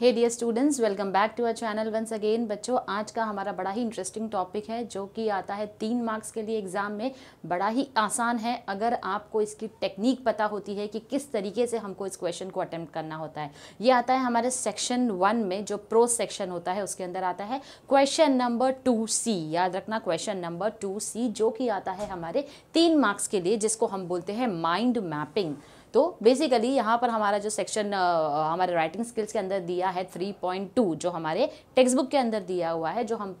Hey dear students welcome back to our channel once again बच्चों आज का हमारा बड़ा ही इंटरेस्टिंग टॉपिक है जो कि आता है तीन मार्क्स के लिए एग्ज़ाम में बड़ा ही आसान है अगर आपको इसकी टेक्निक पता होती है कि किस तरीके से हमको इस क्वेश्चन को अटैम्प्ट करना होता है ये आता है हमारे सेक्शन वन में जो प्रो सेक्शन होता है उसके अंदर आता है क्वेश्चन नंबर टू सी याद रखना क्वेश्चन नंबर टू सी जो कि आता है हमारे तीन मार्क्स के लिए जिसको हम बोलते हैं माइंड मैपिंग तो बेसिकली यहाँ पर हमारा जो सेक्शन हमारे राइटिंग स्किल्स के अंदर दिया है थ्री पॉइंट टू जो हमारे टेक्स्ट बुक के अंदर दिया हुआ है जो हम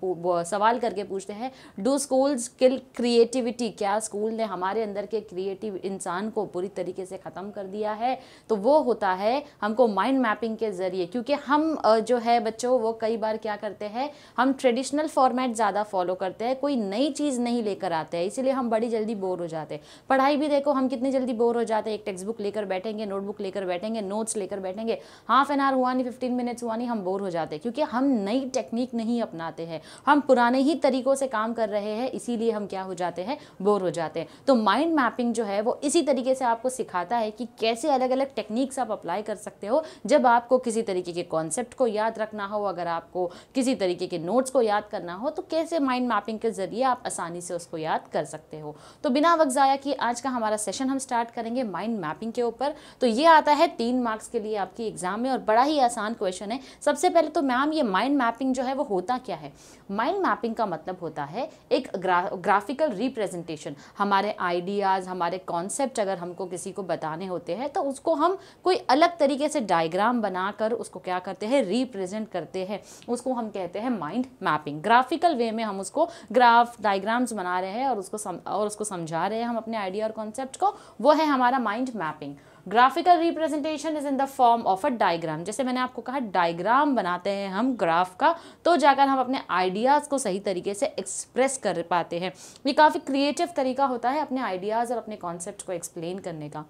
सवाल करके पूछते हैं डू स्कूल स्किल क्रिएटिविटी क्या स्कूल ने हमारे अंदर के क्रिएटिव इंसान को पूरी तरीके से ख़त्म कर दिया है तो वो होता है हमको माइंड मैपिंग के ज़रिए क्योंकि हम जो है बच्चों वो कई बार क्या करते हैं हम ट्रेडिशनल फॉर्मेट ज़्यादा फॉलो करते हैं कोई नई चीज़ नहीं लेकर आते हैं इसीलिए हम बड़ी जल्दी बोर हो जाते हैं पढ़ाई भी देखो हम कितनी जल्दी बोर हो जाते हैं एक टेक्स्ट बुक लेकर बैठेंगे नोटबुक लेकर बैठेंगे नोट्स लेकर बैठेंगे हाफ एन आवर हुआ नहीं फिफ्टीन मिनट्स हुआ नहीं हम बोर हो जाते हैं क्योंकि हम नई टेक्निक नहीं अपनाते हैं हम पुराने ही तरीकों से काम कर रहे हैं इसीलिए हम क्या हो जाते हैं बोर हो जाते हैं तो माइंड मैपिंग जो है वो इसी तरीके से आपको सिखाता है कि कैसे अलग अलग टेक्निक्स आप अप्लाई कर सकते हो जब आपको किसी तरीके के कॉन्सेप्ट को याद रखना हो अगर आपको किसी तरीके के नोट्स को याद करना हो तो कैसे माइंड मैपिंग के ज़रिए आप आसानी से उसको याद कर सकते हो तो बिना वक्त ज़ाया कि आज का हमारा सेशन हम स्टार्ट करेंगे माइंड मैपिंग रीजनिंग के ऊपर तो ये आता है तीन मार्क्स के लिए आपकी एग्जाम में और बड़ा ही आसान क्वेश्चन है सबसे पहले तो मैम ये माइंड मैपिंग जो है वो होता क्या है माइंड मैपिंग का मतलब होता है एक ग्रा, ग्राफिकल रिप्रेजेंटेशन हमारे आइडियाज़ हमारे कॉन्सेप्ट अगर हमको किसी को बताने होते हैं तो उसको हम कोई अलग तरीके से डायग्राम बनाकर उसको क्या करते हैं रिप्रेजेंट करते हैं उसको हम कहते हैं माइंड मैपिंग ग्राफिकल वे में हम उसको ग्राफ डायग्राम्स बना रहे हैं और उसको सम, और उसको समझा रहे हैं हम अपने आइडिया और कॉन्सेप्ट को वो है हमारा mind map mapping graphical representation is in the form of a diagram जैसे मैंने आपको कहा डायग्राम बनाते हैं हम ग्राफ का तो जाकर हम अपने आइडियाज़ को सही तरीके से एक्सप्रेस कर पाते हैं ये काफ़ी क्रिएटिव तरीका होता है अपने आइडियाज़ और अपने कॉन्सेप्ट को एक्सप्लेन करने का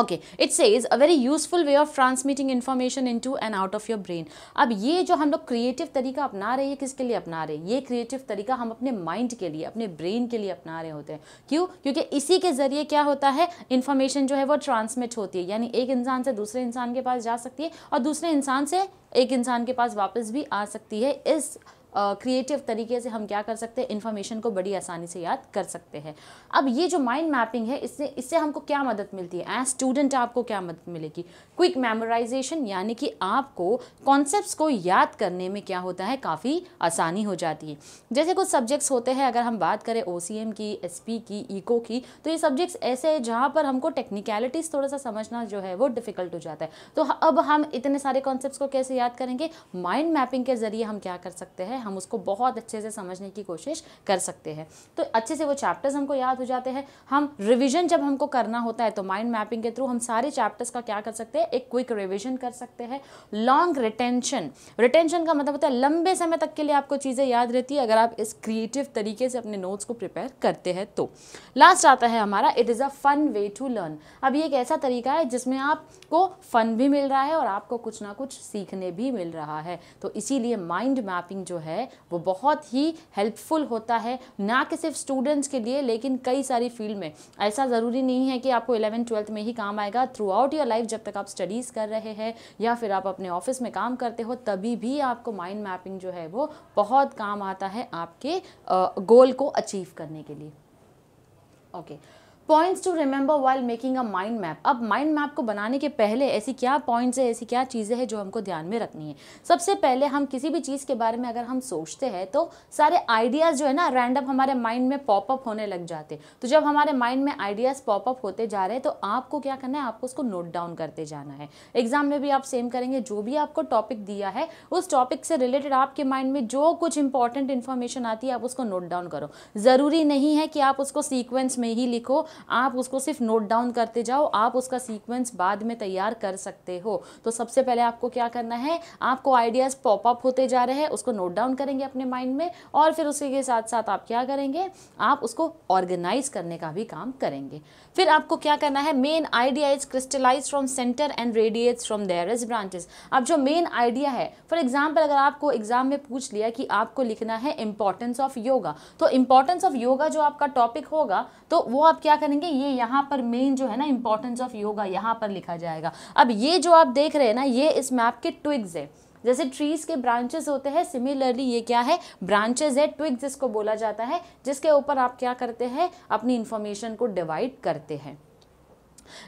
okay it is a very useful way of transmitting information into and out of your brain अब ये जो हम लोग क्रिएटिव तरीका अपना रहे हैं किसके लिए अपना रहे हैं ये क्रिएटिव तरीका हम अपने माइंड के लिए अपने ब्रेन के लिए अपना रहे होते हैं क्यों क्योंकि इसी के ज़रिए क्या होता है इन्फॉर्मेशन जो है वो ट्रांसमिट होती है यानी एक इंसान से दूसरे इंसान के पास जा सकती है और दूसरे इंसान से एक इंसान के पास वापस भी आ सकती है इस क्रिएटिव तरीके से हम क्या कर सकते हैं इन्फॉर्मेशन को बड़ी आसानी से याद कर सकते हैं अब ये जो माइंड मैपिंग है इससे इससे हमको क्या मदद मिलती है एज स्टूडेंट आपको क्या मदद मिलेगी क्विक मेमोराइजेशन यानी कि आपको कॉन्सेप्ट को याद करने में क्या होता है काफ़ी आसानी हो जाती है जैसे कुछ सब्जेक्ट्स होते हैं अगर हम बात करें ओ की एस की ईको e की तो ये सब्जेक्ट्स ऐसे हैं जहाँ पर हमको टेक्निकलिटीज़ थोड़ा सा समझना जो है वो डिफ़िकल्ट हो जाता है तो अब हम इतने सारे कॉन्सेप्ट को कैसे याद करेंगे माइंड मैपिंग के ज़रिए हम क्या कर सकते हैं हम उसको बहुत अच्छे से समझने की कोशिश कर सकते हैं तो अच्छे से वो चैप्टर्स हमको याद हो जाते हैं हम रिविजन जब हमको करना होता है तो माइंड मैपिंग के थ्रू हम सारे चैप्टर्स का क्या कर सकते हैं एक क्विक रिविजन कर सकते हैं लॉन्ग रिटेंशन रिटेंशन का मतलब होता है लंबे समय तक के लिए आपको चीज़ें याद रहती है अगर आप इस क्रिएटिव तरीके से अपने नोट्स को प्रिपेयर करते हैं तो लास्ट आता है हमारा it is a fun way to learn अब ये एक ऐसा तरीका है जिसमें आपको फन भी मिल रहा है और आपको कुछ ना कुछ सीखने भी मिल रहा है तो इसीलिए माइंड मैपिंग जो है है वो बहुत ही हेल्पफुल होता है ना कि सिर्फ स्टूडेंट्स के लिए लेकिन कई सारी फील्ड में ऐसा ज़रूरी नहीं है कि आपको इलेवन ट्वेल्थ में ही काम आएगा थ्रू आउट योर लाइफ जब तक आप स्टडीज़ कर रहे हैं या फिर आप अपने ऑफिस में काम करते हो तभी भी आपको माइंड मैपिंग जो है वो बहुत काम आता है आपके गोल को अचीव करने के लिए okay okay. Points to remember while making a mind map अब माइंड मैप को बनाने के पहले ऐसी क्या पॉइंट्स है ऐसी क्या चीज़ें हैं जो हमको ध्यान में रखनी है सबसे पहले हम किसी भी चीज़ के बारे में अगर हम सोचते हैं तो सारे आइडियाज़ जो है ना रैंडम हमारे माइंड में पॉपअप होने लग जाते तो जब हमारे माइंड में आइडियाज़ पॉपअप होते जा रहे हैं तो आपको क्या करना है आपको उसको नोट डाउन करते जाना है एग्जाम में भी आप सेम करेंगे जो भी आपको टॉपिक दिया है उस टॉपिक से रिलेटेड आपके माइंड में जो कुछ इंपॉर्टेंट इन्फॉर्मेशन आती है आप उसको नोट डाउन करो ज़रूरी नहीं है कि आप उसको सीक्वेंस में ही लिखो आप उसको सिर्फ नोट डाउन करते जाओ आप उसका सीक्वेंस बाद में तैयार कर सकते हो तो सबसे पहले आपको क्या करना है आपको आइडियाज़ पॉपअप होते जा रहे हैं उसको नोट डाउन करेंगे अपने माइंड में और फिर उसी के साथ साथ आप क्या करेंगे आप उसको ऑर्गेनाइज करने का भी काम करेंगे फिर आपको क्या करना है main idea is crystallise from centre and radiates from there is branches अब जो मेन आइडिया है फॉर एग्जाम्पल अगर आपको एग्जाम में पूछ लिया कि आपको लिखना है इंपॉर्टेंस ऑफ योगा तो इंपॉर्टेंस ऑफ योगा जो आपका टॉपिक होगा तो वो आप क्या करेंगे ये यहाँ पर मेन जो है ना इंपॉर्टेंस ऑफ योगा यहाँ पर लिखा जाएगा अब ये जो आप देख रहे हैं ना ये इस मैप के ट्विग्स है जैसे ट्रीज के ब्रांचेस होते हैं सिमिलरली ये क्या है ब्रांचेस है ट्विग जिसको बोला जाता है जिसके ऊपर आप क्या करते हैं अपनी इंफॉर्मेशन को डिवाइड करते हैं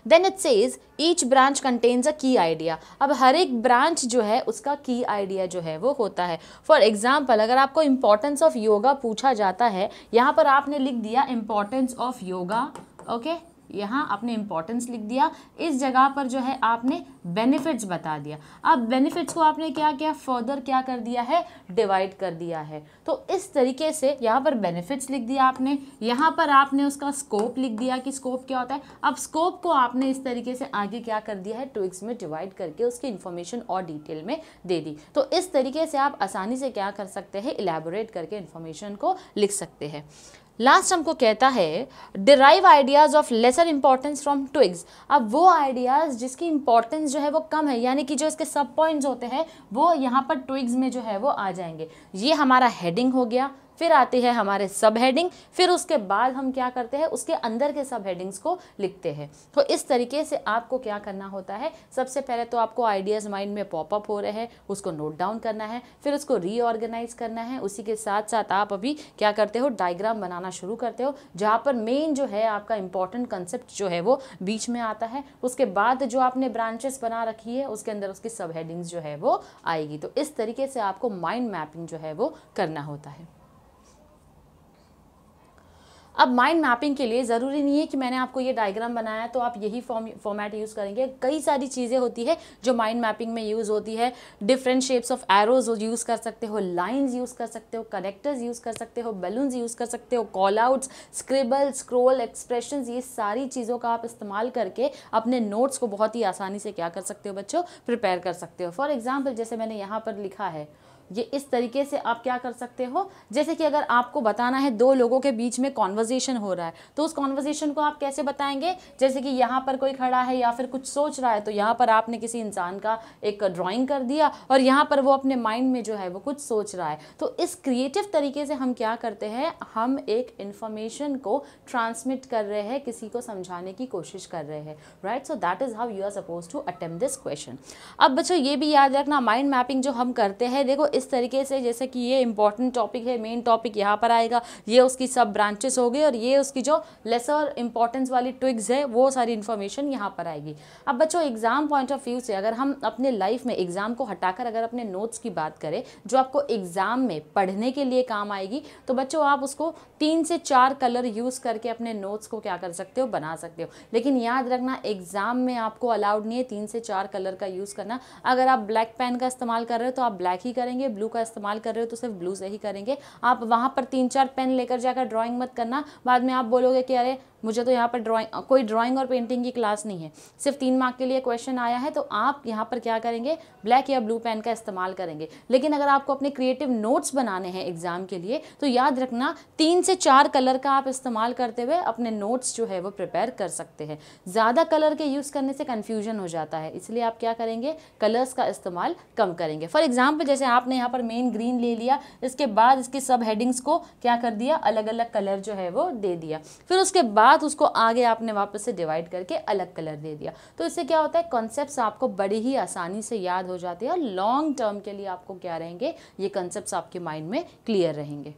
then it says each branch contains a key idea अब हर एक ब्रांच जो है उसका की आइडिया जो है वो होता है फॉर एग्जाम्पल अगर आपको इंपॉर्टेंस ऑफ योगा पूछा जाता है यहाँ पर आपने लिख दिया importance of yoga okay okay? यहाँ आपने इम्पोर्टेंस लिख दिया इस जगह पर जो है आपने बेनिफिट्स बता दिया अब बेनिफिट्स को आपने क्या किया फर्दर क्या कर दिया है डिवाइड कर दिया है तो इस तरीके से यहाँ पर बेनिफिट्स लिख दिया आपने यहाँ पर आपने उसका स्कोप लिख दिया कि स्कोप क्या होता है अब स्कोप को आपने इस तरीके से आगे क्या कर दिया है ट्विक्स में डिवाइड करके उसकी इन्फॉर्मेशन और डिटेल में दे दी तो इस तरीके से आप आसानी से क्या कर सकते हैं इलेबोरेट करके इन्फॉर्मेशन को लिख सकते हैं लास्ट हमको कहता है derive ideas of lesser importance from twigs अब वो आइडियाज़ जिसकी इंपॉर्टेंस जो है वो कम है यानी कि जो इसके सब पॉइंट्स होते हैं वो यहाँ पर ट्विग्स में जो है वो आ जाएंगे ये हमारा हेडिंग हो गया फिर आती है हमारे सब हेडिंग फिर उसके बाद हम क्या करते हैं उसके अंदर के सब हेडिंग्स को लिखते हैं तो इस तरीके से आपको क्या करना होता है सबसे पहले तो आपको आइडियाज़ माइंड में पॉपअप हो रहे हैं उसको नोट डाउन करना है फिर उसको रीऑर्गेनाइज करना है उसी के साथ साथ आप अभी क्या करते हो डायग्राम बनाना शुरू करते हो जहाँ पर मेन जो है आपका इंपॉर्टेंट कंसेप्ट जो है वो बीच में आता है उसके बाद जो आपने ब्रांचेस बना रखी है उसके अंदर उसकी सब हेडिंग्स जो है वो आएगी तो इस तरीके से आपको माइंड मैपिंग जो है वो करना होता है अब माइंड मैपिंग के लिए ज़रूरी नहीं है कि मैंने आपको ये डायग्राम बनाया तो आप यही फॉर्म फॉर्मेट यूज़ करेंगे कई सारी चीज़ें होती है जो माइंड मैपिंग में यूज़ होती है different shapes of arrows use कर सकते हो लाइन्स यूज़ कर सकते हो कनेक्टर्स यूज़ कर सकते हो बलून्स यूज़ कर सकते हो callouts scribble scroll expression ये सारी चीज़ों का आप इस्तेमाल करके अपने नोट्स को बहुत ही आसानी से क्या कर सकते हो बच्चों प्रिपेयर कर सकते हो फॉर एग्जाम्पल जैसे मैंने यहाँ पर लिखा है ये इस तरीके से आप क्या कर सकते हो जैसे कि अगर आपको बताना है दो लोगों के बीच में कॉन्वर्जेसन हो रहा है तो उस कॉन्वर्जेशन को आप कैसे बताएंगे जैसे कि यहाँ पर कोई खड़ा है या फिर कुछ सोच रहा है तो यहाँ पर आपने किसी इंसान का एक ड्राइंग कर दिया और यहाँ पर वो अपने माइंड में जो है वो कुछ सोच रहा है तो इस क्रिएटिव तरीके से हम क्या करते हैं हम एक इन्फॉर्मेशन को ट्रांसमिट कर रहे हैं किसी को समझाने की कोशिश कर रहे हैं right so that is how you are suppose to attempt this question अब बच्चों ये भी याद रखना माइंड मैपिंग जो हम करते हैं देखो इस तरीके से जैसे कि ये इंपॉर्टेंट टॉपिक है मेन टॉपिक यहाँ पर आएगा ये उसकी सब ब्रांचेस हो और ये उसकी जो लेसर इंपॉर्टेंस वाली ट्विग्स है वो सारी इन्फॉर्मेशन यहाँ पर आएगी अब बच्चों एग्ज़ाम पॉइंट ऑफ व्यू से अगर हम अपने लाइफ में एग्ज़ाम को हटाकर अगर अपने नोट्स की बात करें जो आपको एग्ज़ाम में पढ़ने के लिए काम आएगी तो बच्चों आप उसको तीन से चार कलर यूज़ करके अपने नोट्स को क्या कर सकते हो बना सकते हो लेकिन याद रखना एग्ज़ाम में आपको अलाउड नहीं है तीन से चार कलर का यूज़ करना अगर आप ब्लैक पेन का इस्तेमाल कर रहे हो तो आप ब्लैक ही करेंगे है ब्लू का इस्तेमाल कर रहे हो तो सिर्फ ब्लू से ही करेंगे आप वहाँ पर तीन चार पेन लेकर जाकर ड्राइंग मत करना बाद में आप बोलोगे कि अरे मुझे तो यहाँ पर ड्राइंग कोई ड्राइंग और पेंटिंग की क्लास नहीं है सिर्फ तीन मार्क के लिए क्वेश्चन आया है तो आप यहाँ पर क्या करेंगे ब्लैक या ब्लू पेन का इस्तेमाल करेंगे लेकिन अगर आपको अपने क्रिएटिव नोट्स बनाने हैं एग्ज़ाम के लिए तो याद रखना तीन से चार कलर का आप इस्तेमाल करते हुए अपने नोट्स जो है वो प्रिपेयर कर सकते हैं ज़्यादा कलर के यूज़ करने से कन्फ्यूजन हो जाता है इसलिए आप क्या करेंगे कलर्स का इस्तेमाल कम करेंगे फॉर एग्जाम्पल जैसे आपने यहाँ पर मेन ग्रीन ले लिया इसके बाद इसकी सब हेडिंग्स को क्या कर दिया अलग अलग कलर जो है वो दे दिया फिर उसके बाद बाद उसको आगे आपने वापस से डिवाइड करके अलग कलर दे दिया तो इससे क्या होता है कॉन्सेप्ट आपको बड़ी ही आसानी से याद हो जाते हैं और लॉन्ग टर्म के लिए आपको क्या रहेंगे ये कंसेप्ट आपके माइंड में क्लियर रहेंगे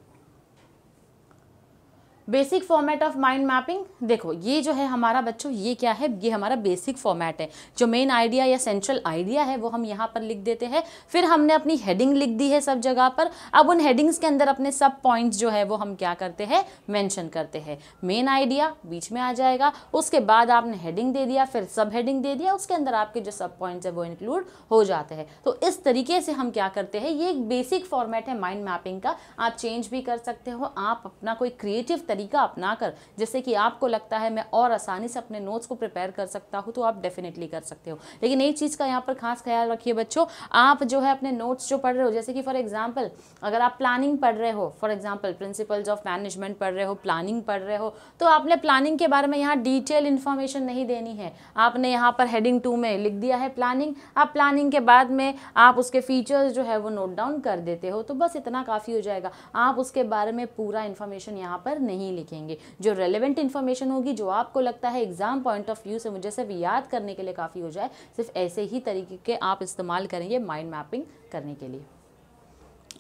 basic format of mind mapping देखो ये जो है हमारा बच्चों ये क्या है ये हमारा बेसिक फॉर्मेट है जो मेन आइडिया या सेंट्रल आइडिया है वो हम यहाँ पर लिख देते हैं फिर हमने अपनी हेडिंग लिख दी है सब जगह पर अब उन हेडिंग्स के अंदर अपने सब पॉइंट्स जो है वो हम क्या करते हैं मैंशन करते हैं मेन आइडिया बीच में आ जाएगा उसके बाद आपने हेडिंग दे दिया फिर सब हेडिंग दे दिया उसके अंदर आपके जो सब पॉइंट्स है वो इंक्लूड हो जाते हैं तो इस तरीके से हम क्या करते हैं ये एक बेसिक फॉर्मेट है माइंड मैपिंग का आप चेंज भी कर सकते हो आप अपना कोई क्रिएटिव तरीका अपना कर जैसे कि आपको लगता है मैं और आसानी से अपने नोट्स को प्रिपेयर कर सकता हूँ तो आप डेफिनेटली कर सकते हो लेकिन एक चीज़ का यहाँ पर खास ख्याल रखिए बच्चों आप जो है अपने नोट्स जो पढ़ रहे हो जैसे कि फॉर एग्जाम्पल अगर आप प्लानिंग पढ़ रहे हो for example principles of management पढ़ रहे हो प्लानिंग पढ़ रहे हो तो आपने प्लानिंग के बारे में यहाँ डिटेल इन्फॉर्मेशन नहीं देनी है आपने यहाँ पर हेडिंग टू में लिख दिया है प्लानिंग आप प्लानिंग के बाद में आप उसके फीचर्स जो है वो नोट डाउन कर देते हो तो बस इतना काफ़ी हो जाएगा आप उसके बारे में पूरा इन्फॉर्मेशन यहाँ पर नहीं नहीं लिखेंगे जो रेलिवेंट इन्फॉर्मेशन होगी जो आपको लगता है एग्ज़ाम पॉइंट ऑफ व्यू से मुझे सिर्फ याद करने के लिए काफ़ी हो जाए सिर्फ ऐसे ही तरीके के आप इस्तेमाल करेंगे माइंड मैपिंग करने के लिए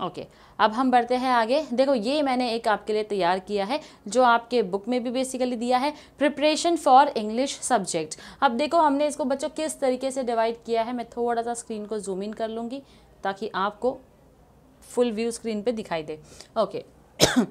ओके okay. अब हम बढ़ते हैं आगे देखो ये मैंने एक आपके लिए तैयार किया है जो आपके बुक में भी बेसिकली दिया है प्रिपरेशन फॉर इंग्लिश सब्जेक्ट अब देखो हमने इसको बच्चों किस तरीके से डिवाइड किया है मैं थोड़ा सा स्क्रीन को जूम इन कर लूँगी ताकि आपको फुल व्यू स्क्रीन पे दिखाई दे okay okay.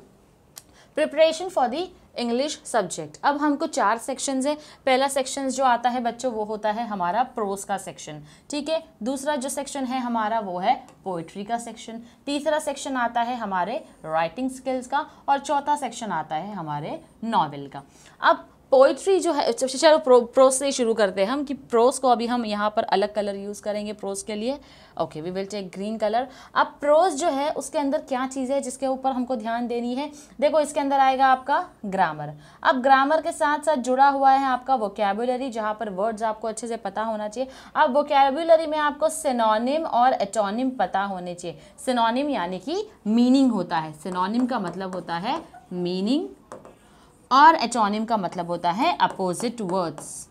Preparation for the English subject अब हमको चार सेक्शंस है पहला सेक्शन जो आता है बच्चों वो होता है हमारा प्रोस का सेक्शन ठीक है दूसरा जो सेक्शन है हमारा वो है पोइट्री का सेक्शन तीसरा सेक्शन आता है हमारे राइटिंग स्किल्स का और चौथा सेक्शन आता है हमारे नॉवेल का अब पोइट्री जो है चलो प्रो, प्रोस से शुरू करते हैं हम कि प्रोस को अभी हम यहाँ पर अलग कलर यूज़ करेंगे प्रोस के लिए okay we will take green colour अब प्रोस जो है उसके अंदर क्या चीज़ है जिसके ऊपर हमको ध्यान देनी है देखो इसके अंदर आएगा आपका ग्रामर अब ग्रामर के साथ साथ जुड़ा हुआ है आपका वोकेबुलरी जहाँ पर वर्ड्स आपको अच्छे से पता होना चाहिए अब वोकेबुलरी में आपको सिनोनिम और एटोनिम पता होने चाहिए सिनोनिम यानी कि मीनिंग होता है सिनोनिम का मतलब होता है मीनिंग और एटोनिम का मतलब होता है opposite words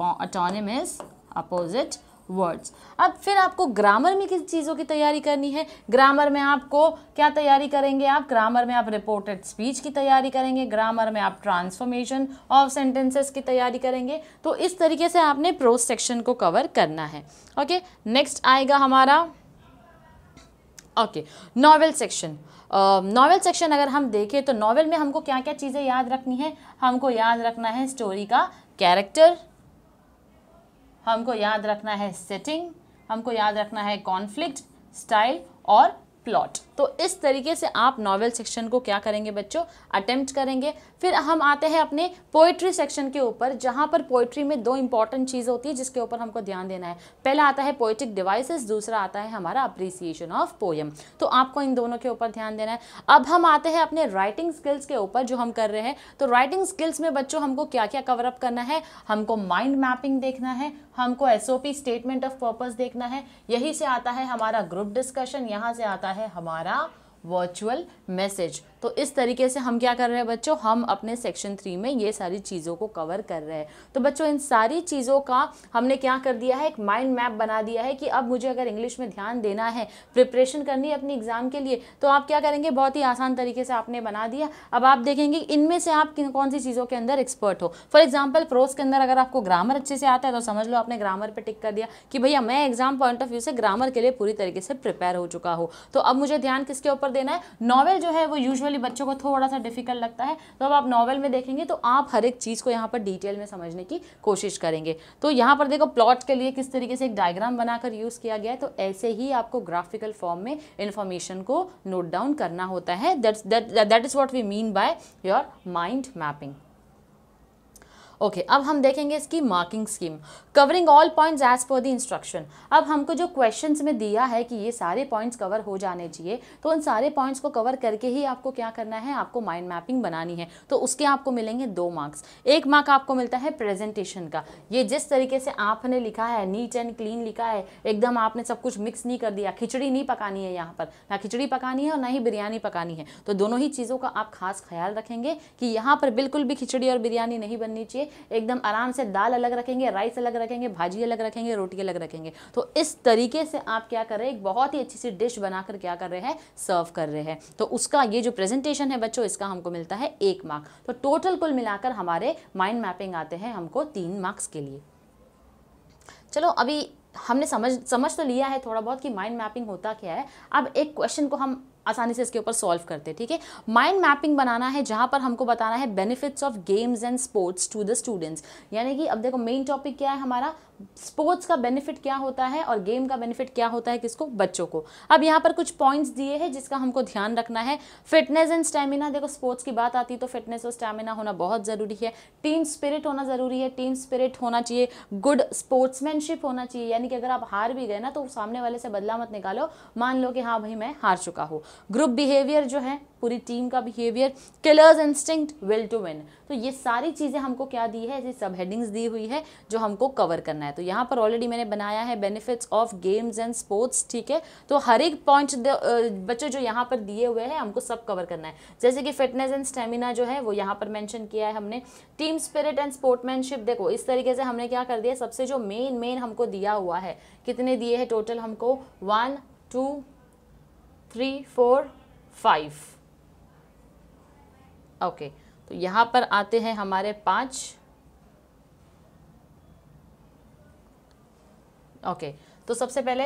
antonym is opposite words अब फिर आपको ग्रामर में किस चीज़ों की तैयारी करनी है ग्रामर में आपको क्या तैयारी करेंगे आप ग्रामर में आप रिपोर्टेड स्पीच की तैयारी करेंगे ग्रामर में आप ट्रांसफॉर्मेशन ऑफ सेंटेंसेस की तैयारी करेंगे तो इस तरीके से आपने प्रोज सेक्शन को कवर करना है ओके नेक्स्ट आएगा हमारा okay novel section novel section अगर हम देखें तो नॉवेल में हमको क्या क्या चीज़ें याद रखनी है हमको याद रखना है स्टोरी का कैरेक्टर हमको याद रखना है सेटिंग हमको याद रखना है कॉन्फ्लिक्ट स्टाइल और प्लॉट तो इस तरीके से आप नॉवेल सेक्शन को क्या करेंगे बच्चों अटेम्प्ट करेंगे फिर हम आते हैं अपने पोइट्री सेक्शन के ऊपर जहाँ पर पोइट्री में दो इंपॉर्टेंट चीज़ होती है जिसके ऊपर हमको ध्यान देना है पहला आता है पोइटिक डिवाइसेस दूसरा आता है हमारा अप्रिसिएशन ऑफ पोएम तो आपको इन दोनों के ऊपर ध्यान देना है अब हम आते हैं अपने राइटिंग स्किल्स के ऊपर जो हम कर रहे हैं तो राइटिंग स्किल्स में बच्चों हमको क्या क्या कवरअप करना है हमको माइंड मैपिंग देखना है हमको एस स्टेटमेंट ऑफ पर्पज़ देखना है यही से आता है हमारा ग्रुप डिस्कशन यहाँ से आता है हमारा para वर्चुअल मैसेज तो इस तरीके से हम क्या कर रहे हैं बच्चों हम अपने सेक्शन थ्री में ये सारी चीज़ों को कवर कर रहे हैं तो बच्चों इन सारी चीज़ों का हमने क्या कर दिया है एक माइंड मैप बना दिया है कि अब मुझे अगर इंग्लिश में ध्यान देना है प्रिपरेशन करनी है अपनी एग्ज़ाम के लिए तो आप क्या करेंगे बहुत ही आसान तरीके से आपने बना दिया अब आप देखेंगे इनमें से आप किन कौन सी चीज़ों के अंदर एक्सपर्ट हो फॉर एग्जाम्पल प्रोस के अंदर अगर आपको ग्रामर अच्छे से आता है तो समझ लो आपने ग्रामर पर टिक कर दिया कि भैया मैं एग्जाम पॉइंट ऑफ व्यू से ग्रामर के लिए पूरी तरीके से प्रिपेयर हो चुका हूँ तो अब मुझे ध्यान किसके ऊपर देना है नॉवल जो है वो यूजुअली बच्चों को थोड़ा सा डिफिकल्ट लगता है तो अब आप नॉवल में देखेंगे तो आप हर एक चीज़ को यहाँ पर डिटेल में समझने की कोशिश करेंगे तो यहाँ पर देखो प्लॉट के लिए किस तरीके से एक डायग्राम बनाकर यूज़ किया गया है तो ऐसे ही आपको ग्राफिकल फॉर्म में इन्फॉर्मेशन को नोट डाउन करना होता है that is what we mean by your mind mapping okay okay, अब हम देखेंगे इसकी marking scheme covering all points as per the instruction अब हमको जो क्वेश्चंस में दिया है कि ये सारे पॉइंट्स कवर हो जाने चाहिए तो उन सारे पॉइंट्स को कवर करके ही आपको क्या करना है आपको माइंड मैपिंग बनानी है तो उसके आपको मिलेंगे दो मार्क्स एक मार्क आपको मिलता है प्रेजेंटेशन का ये जिस तरीके से आपने लिखा है नीट एंड क्लीन लिखा है एकदम आपने सब कुछ मिक्स नहीं कर दिया खिचड़ी नहीं पकानी है यहाँ पर ना खिचड़ी पकानी है और ना ही बिरयानी पकानी है तो दोनों ही चीज़ों का आप खास ख्याल रखेंगे कि यहाँ पर बिल्कुल भी खिचड़ी और बिरयानी नहीं बननी चाहिए एकदम आराम से दाल अलग रखेंगे राइस अलग रखेंगे भाजी अलग रखेंगे रोटी अलग रखेंगे तो इस तरीके से आप क्या कर रहे हैं एक बहुत ही अच्छी सी डिश बनाकर क्या कर रहे हैं सर्व कर रहे हैं तो उसका ये जो प्रेजेंटेशन है बच्चों इसका हमको मिलता है एक मार्क तो टोटल कुल मिलाकर हमारे माइंड मैपिंग आते हैं हमको तीन मार्क्स के लिए चलो अभी हमने समझ समझ तो लिया है थोड़ा बहुत कि माइंड मैपिंग होता क्या है अब एक क्वेश्चन को हम आसानी से इसके ऊपर सॉल्व करते ठीक है माइंड मैपिंग बनाना है जहां पर हमको बताना है benefits of games and sports to the students यानी कि अब देखो मेन टॉपिक क्या है हमारा स्पोर्ट्स का बेनिफिट क्या होता है और गेम का बेनिफिट क्या होता है किसको बच्चों को अब यहाँ पर कुछ पॉइंट्स दिए हैं जिसका हमको ध्यान रखना है फिटनेस एंड स्टेमिना देखो स्पोर्ट्स की बात आती है तो फिटनेस और स्टेमिना होना बहुत ज़रूरी है टीम स्पिरिट होना ज़रूरी है टीम स्पिरिट होना चाहिए गुड स्पोर्ट्समैनशिप होना चाहिए यानी कि अगर आप हार भी गए ना तो सामने वाले से बदला मत निकालो मान लो कि हाँ भाई मैं हार चुका हूँ ग्रुप बिहेवियर जो है पूरी टीम का behaviour killers instinct will to win तो ये सारी चीज़ें हमको क्या दी है ऐसी सब हेडिंग्स दी हुई है जो हमको कवर करना है तो यहाँ पर ऑलरेडी मैंने बनाया है benefits of games and sports ठीक है तो हर एक पॉइंट बच्चों जो यहाँ पर दिए हुए हैं हमको सब कवर करना है जैसे कि फिटनेस एंड स्टेमिना जो है वो यहाँ पर मैंशन किया है हमने टीम स्पिरिट एंड स्पोर्टमैनशिप देखो इस तरीके से हमने क्या कर दिया सबसे जो मेन मेन हमको दिया हुआ है कितने दिए हैं टोटल हमको one two three four five okay okay. तो यहाँ पर आते हैं हमारे पांच ओके okay. तो सबसे पहले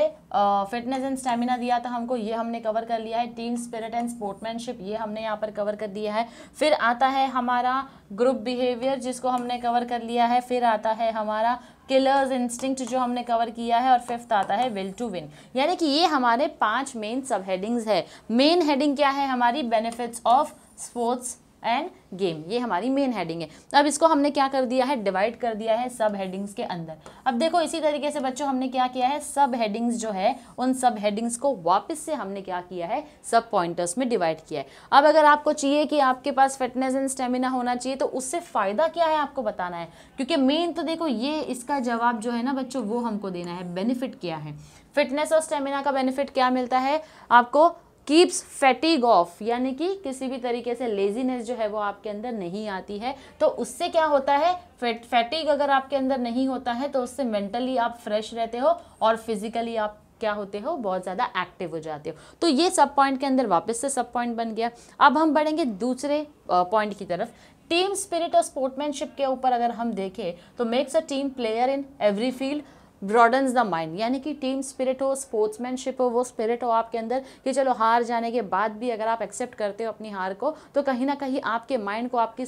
फिटनेस एंड स्टेमिना दिया था हमको ये हमने कवर कर लिया है टीम स्पिरिट एंड स्पोर्टमैनशिप ये हमने यहाँ पर कवर कर दिया है फिर आता है हमारा ग्रुप बिहेवियर जिसको हमने कवर कर लिया है फिर आता है हमारा किलर्स इंस्टिंक्ट जो हमने कवर किया है और फिफ्थ आता है विल टू विन यानी कि ये हमारे पांच मेन सब हेडिंग्स है मेन हेडिंग क्या है हमारी benefits of sports and game ये हमारी मेन हेडिंग है अब इसको हमने क्या कर दिया है डिवाइड कर दिया है सब हेडिंग्स के अंदर अब देखो इसी तरीके से बच्चों हमने क्या किया है सब हेडिंग्स जो है उन सब हेडिंग्स को वापस से हमने क्या किया है सब पॉइंटर्स में डिवाइड किया है अब अगर आपको चाहिए कि आपके पास फिटनेस एंड स्टेमिना होना चाहिए तो उससे फ़ायदा क्या है आपको बताना है क्योंकि मेन तो देखो ये इसका जवाब जो है ना बच्चों वो हमको देना है बेनिफिट क्या है फिटनेस और स्टेमिना का बेनिफिट क्या मिलता है आपको कीप्स फैटिग ऑफ यानी कि किसी भी तरीके से लेजीनेस जो है वो आपके अंदर नहीं आती है तो उससे क्या होता है फैटिग अगर आपके अंदर नहीं होता है तो उससे मेंटली आप फ्रेश रहते हो और फिजिकली आप क्या होते हो बहुत ज़्यादा एक्टिव हो जाते हो तो ये सब पॉइंट के अंदर वापस से सब पॉइंट बन गया अब हम बढ़ेंगे दूसरे पॉइंट की तरफ टीम स्पिरिट और स्पोर्टमैनशिप के ऊपर अगर हम देखें तो makes a team player in every field broadens the mind यानी कि टीम स्पिरिट हो स्पोर्ट्समैनशिप हो वो स्पिरिट हो आपके अंदर कि चलो हार जाने के बाद भी अगर आप एक्सेप्ट करते हो अपनी हार को तो कहीं ना कहीं आपके माइंड को आपकी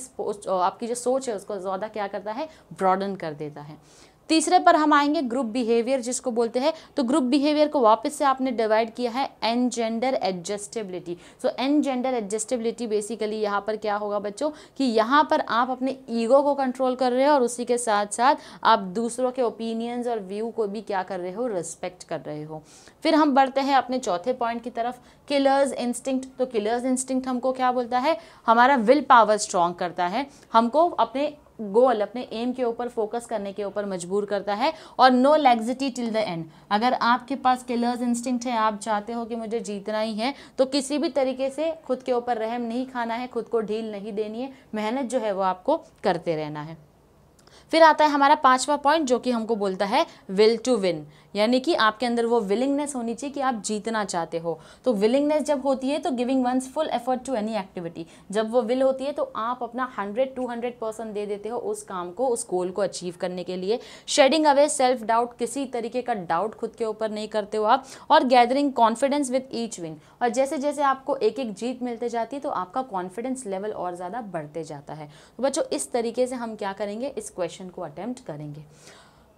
आपकी जो सोच है उसको ज़्यादा क्या करता है ब्रॉडन कर देता है तीसरे पर हम आएंगे ग्रुप बिहेवियर जिसको बोलते हैं तो ग्रुप बिहेवियर को वापस से आपने डिवाइड किया है engender adjustability so engender adjustability basically यहाँ पर क्या होगा बच्चों कि यहाँ पर आप अपने ईगो को कंट्रोल कर रहे हो और उसी के साथ साथ आप दूसरों के ओपिनियंस और व्यू को भी क्या कर रहे हो रिस्पेक्ट कर रहे हो फिर हम बढ़ते हैं अपने चौथे पॉइंट की तरफ किलर्स इंस्टिंक्ट तो किलर्स इंस्टिंक्ट हमको क्या बोलता है हमारा विल पावर स्ट्रांग करता है हमको अपने गोल अपने एम के ऊपर फोकस करने के ऊपर मजबूर करता है और no laxity till the end अगर आपके पास किलर्स इंस्टिंक्ट है आप चाहते हो कि मुझे जीतना ही है तो किसी भी तरीके से खुद के ऊपर रहम नहीं खाना है खुद को ढील नहीं देनी है मेहनत जो है वो आपको करते रहना है फिर आता है हमारा पांचवा पॉइंट जो कि हमको बोलता है विल टू विन यानी कि आपके अंदर वो विलिंगनेस होनी चाहिए कि आप जीतना चाहते हो तो विलिंगनेस जब होती है तो giving one's full effort to any activity जब वो विल होती है तो आप अपना हंड्रेड टू हंड्रेड परसेंट दे देते हो उस काम को उस गोल को अचीव करने के लिए शेडिंग अवे सेल्फ डाउट किसी तरीके का डाउट खुद के ऊपर नहीं करते हो आप और gathering confidence with each win और जैसे जैसे आपको एक एक जीत मिलते जाती है तो आपका कॉन्फिडेंस लेवल और ज़्यादा बढ़ते जाता है तो बच्चों इस तरीके से हम क्या करेंगे इस क्वेश्चन को अटैम्प्ट करेंगे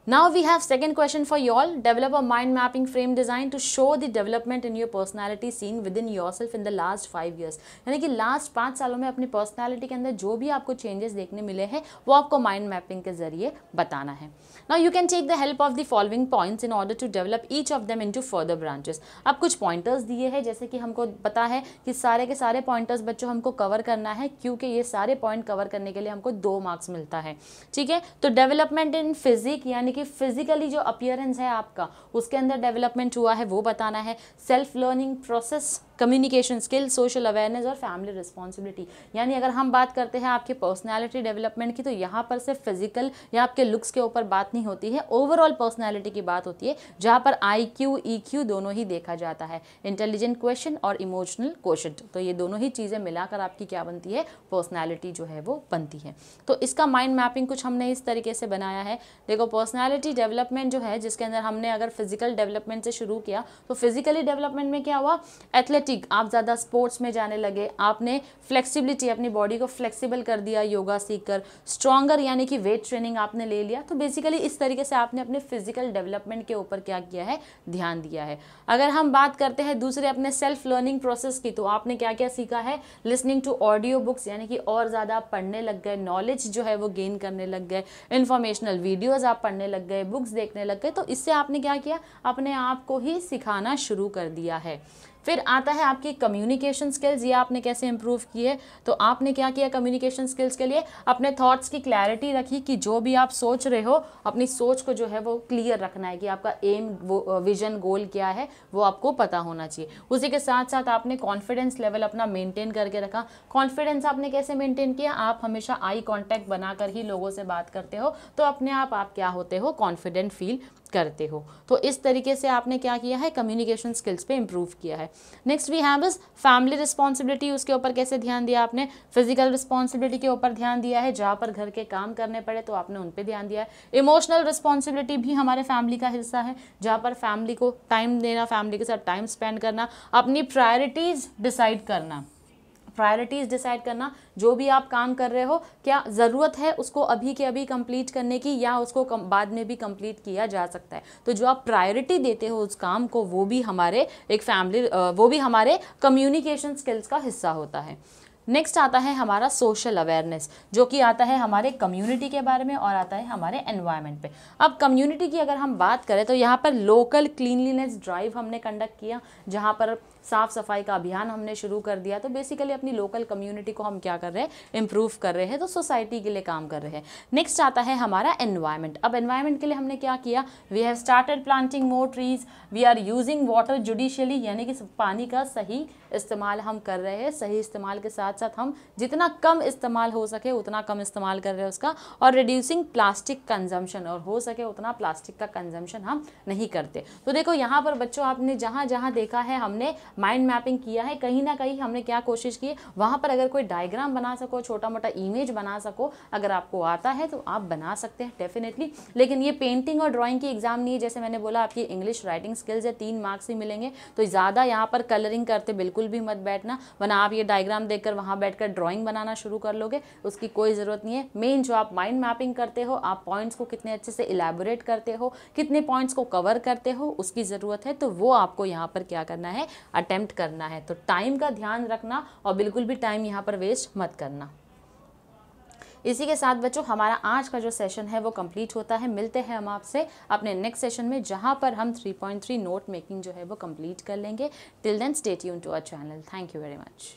Now we have second question for you all. Develop a mind mapping frame design to show the development in your personality seen within yourself in the last five years. यानी कि last पाँच सालों में अपनी personality के अंदर जो भी आपको changes देखने मिले हैं वो आपको mind mapping के जरिए बताना है Now you can take the help of the following points in order to develop each of them into further branches. अब कुछ pointers दिए हैं जैसे कि हमको पता है कि सारे के सारे pointers बच्चों हमको cover करना है क्योंकि ये सारे point cover करने के लिए हमको दो marks मिलता है ठीक है तो development in physics यानी देखिए फिजिकली जो अपियरेंस है आपका उसके अंदर डेवलपमेंट हुआ है वो बताना है self learning process communication skill social awareness और फैमिली रिस्पॉन्सिबिलिटी यानी अगर हम बात करते हैं आपकी पर्सनैलिटी डेवलपमेंट की तो यहाँ पर सिर्फ फिजिकल या आपके लुक्स के ऊपर बात नहीं होती है ओवरऑल पर्सनैलिटी की बात होती है जहाँ पर आई क्यू ई क्यू दोनों ही देखा जाता है इंटेलिजेंट क्वेश्चन और इमोशनल क्वेश्चन तो ये दोनों ही चीज़ें मिलाकर आपकी क्या बनती है पर्सनैलिटी जो है वो बनती है तो इसका माइंड मैपिंग कुछ हमने इस तरीके से बनाया है देखो पर्सनैलिटी पर्सनालिटी डेवलपमेंट जो है जिसके अंदर हमने अगर फिजिकल डेवलपमेंट से शुरू किया तो फिजिकली डेवलपमेंट में क्या हुआ एथलेटिक आप ज़्यादा स्पोर्ट्स में जाने लगे आपने फ्लेक्सिबिलिटी अपनी बॉडी को फ्लेक्सिबल कर दिया योगा सीख कर स्ट्रॉगर यानी कि वेट ट्रेनिंग आपने ले लिया तो बेसिकली इस तरीके से आपने अपने फिजिकल डेवलपमेंट के ऊपर क्या किया है ध्यान दिया है अगर हम बात करते हैं दूसरे अपने सेल्फ लर्निंग प्रोसेस की तो आपने क्या क्या सीखा है लिसनिंग टू ऑडियो बुक्स यानी कि और ज़्यादा पढ़ने लग गए नॉलेज जो है वो गेन करने लग गए इन्फॉर्मेशनल वीडियोज़ आप पढ़ने लग गए बुक्स देखने लग गए तो इससे आपने क्या किया अपने आप को ही सिखाना शुरू कर दिया है फिर आता है आपकी कम्युनिकेशन स्किल्स ये आपने कैसे इम्प्रूव की है तो आपने क्या किया कम्युनिकेशन स्किल्स के लिए अपने थॉट्स की क्लैरिटी रखी कि जो भी आप सोच रहे हो अपनी सोच को जो है वो क्लियर रखना है कि आपका एम वो विजन गोल क्या है वो आपको पता होना चाहिए उसी के साथ साथ आपने कॉन्फिडेंस लेवल अपना मेंटेन करके रखा कॉन्फिडेंस आपने कैसे मेंटेन किया आप हमेशा आई कॉन्टैक्ट बनाकर ही लोगों से बात करते हो तो अपने आप आप क्या होते हो कॉन्फिडेंट फील करते हो तो इस तरीके से आपने क्या किया है कम्युनिकेशन स्किल्स पे इम्प्रूव किया है next we have is family responsibility उसके ऊपर कैसे ध्यान दिया आपने फिजिकल रिस्पॉन्सिबिलिटी के ऊपर ध्यान दिया है जहाँ पर घर के काम करने पड़े तो आपने उन पर ध्यान दिया है इमोशनल रिस्पॉन्सिबिलिटी भी हमारे फैमिली का हिस्सा है जहाँ पर फैमिली को टाइम देना फैमिली के साथ टाइम स्पेंड करना अपनी प्रायोरिटीज़ डिसाइड करना प्रायोरिटीज़ डिसाइड करना जो भी आप काम कर रहे हो क्या ज़रूरत है उसको अभी के अभी कंप्लीट करने की या उसको कम, बाद में भी कंप्लीट किया जा सकता है तो जो आप प्रायोरिटी देते हो उस काम को वो भी हमारे एक फैमिली वो भी हमारे कम्युनिकेशन स्किल्स का हिस्सा होता है नेक्स्ट आता है हमारा सोशल अवेयरनेस जो कि आता है हमारे कम्युनिटी के बारे में और आता है हमारे एनवायरनमेंट पे अब कम्युनिटी की अगर हम बात करें तो यहाँ पर लोकल क्लीनलीनेस ड्राइव हमने कंडक्ट किया जहाँ पर साफ़ सफाई का अभियान हमने शुरू कर दिया तो बेसिकली अपनी लोकल कम्युनिटी को हम क्या कर रहे हैं इम्प्रूव कर रहे हैं तो सोसाइटी के लिए काम कर रहे हैं नेक्स्ट आता है हमारा एनवायरमेंट अब एनवायरमेंट के लिए हमने क्या किया we have started planting more trees we are using water judiciously यानी कि पानी का सही इस्तेमाल हम कर रहे हैं सही इस्तेमाल के साथ साथ हम जितना कम इस्तेमाल हो सके उतना कम इस्तेमाल कर रहे हैं उसका और रिड्यूसिंग प्लास्टिक कंजम्पशन और हो सके उतना प्लास्टिक का कंजम्पशन हम नहीं करते तो देखो यहाँ पर बच्चों आपने जहाँ जहाँ देखा है हमने माइंड मैपिंग किया है कहीं ना कहीं हमने क्या कोशिश की वहाँ पर अगर कोई डायग्राम बना सको छोटा मोटा इमेज बना सको अगर आपको आता है तो आप बना सकते हैं डेफिनेटली लेकिन ये पेंटिंग और ड्रॉइंग की एग्ज़ाम नहीं है जैसे मैंने बोला आपकी इंग्लिश राइटिंग स्किल्स है तीन मार्क्स ही मिलेंगे तो ज़्यादा यहाँ पर कलरिंग करते बिल्कुल भी मत बैठना वरना आप ये डायग्राम देखकर वहाँ बैठकर ड्रॉइंग बनाना शुरू कर लोगे उसकी कोई ज़रूरत नहीं है मेन जो आप माइंड मैपिंग करते हो आप पॉइंट्स को कितने अच्छे से इलेबोरेट करते हो कितने पॉइंट्स को कवर करते हो उसकी ज़रूरत है तो वो आपको यहाँ पर क्या करना है अटैम्प्ट करना है तो टाइम का ध्यान रखना और बिल्कुल भी टाइम यहाँ पर वेस्ट मत करना इसी के साथ बच्चों हमारा आज का जो सेशन है वो कंप्लीट होता है मिलते हैं हम आपसे अपने नेक्स्ट सेशन में जहाँ पर हम 3.3 नोट मेकिंग जो है वो कंप्लीट कर लेंगे टिल देन स्टेट यून to our channel thank you very much